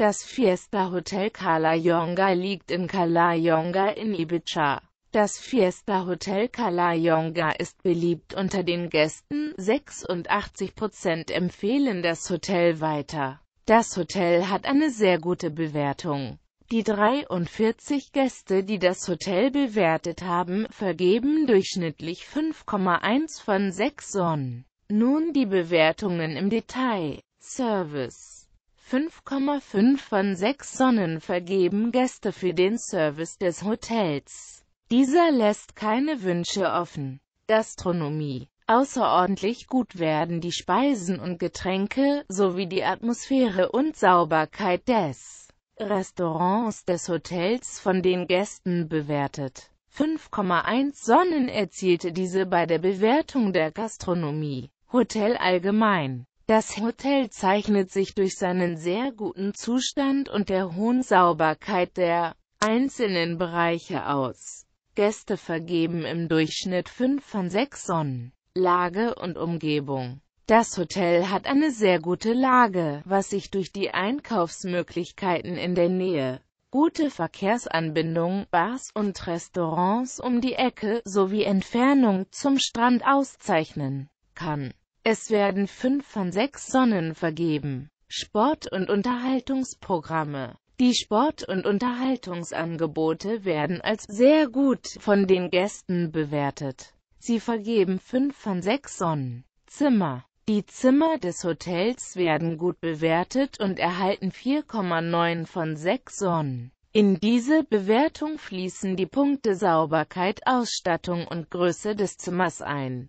Das Fiesta Hotel Yonga liegt in Yonga in Ibiza. Das Fiesta Hotel Yonga ist beliebt unter den Gästen, 86% empfehlen das Hotel weiter. Das Hotel hat eine sehr gute Bewertung. Die 43 Gäste, die das Hotel bewertet haben, vergeben durchschnittlich 5,1 von 6 Sonnen. Nun die Bewertungen im Detail. Service 5,5 von 6 Sonnen vergeben Gäste für den Service des Hotels. Dieser lässt keine Wünsche offen. Gastronomie Außerordentlich gut werden die Speisen und Getränke, sowie die Atmosphäre und Sauberkeit des Restaurants des Hotels von den Gästen bewertet. 5,1 Sonnen erzielte diese bei der Bewertung der Gastronomie. Hotel allgemein das Hotel zeichnet sich durch seinen sehr guten Zustand und der hohen Sauberkeit der einzelnen Bereiche aus. Gäste vergeben im Durchschnitt 5 von 6 Sonnen. Lage und Umgebung Das Hotel hat eine sehr gute Lage, was sich durch die Einkaufsmöglichkeiten in der Nähe, gute Verkehrsanbindung, Bars und Restaurants um die Ecke sowie Entfernung zum Strand auszeichnen kann. Es werden fünf von sechs Sonnen vergeben. Sport- und Unterhaltungsprogramme die Sport- und Unterhaltungsangebote werden als sehr gut von den Gästen bewertet. Sie vergeben 5 von 6 Sonnen. Zimmer Die Zimmer des Hotels werden gut bewertet und erhalten 4,9 von 6 Sonnen. In diese Bewertung fließen die Punkte Sauberkeit, Ausstattung und Größe des Zimmers ein.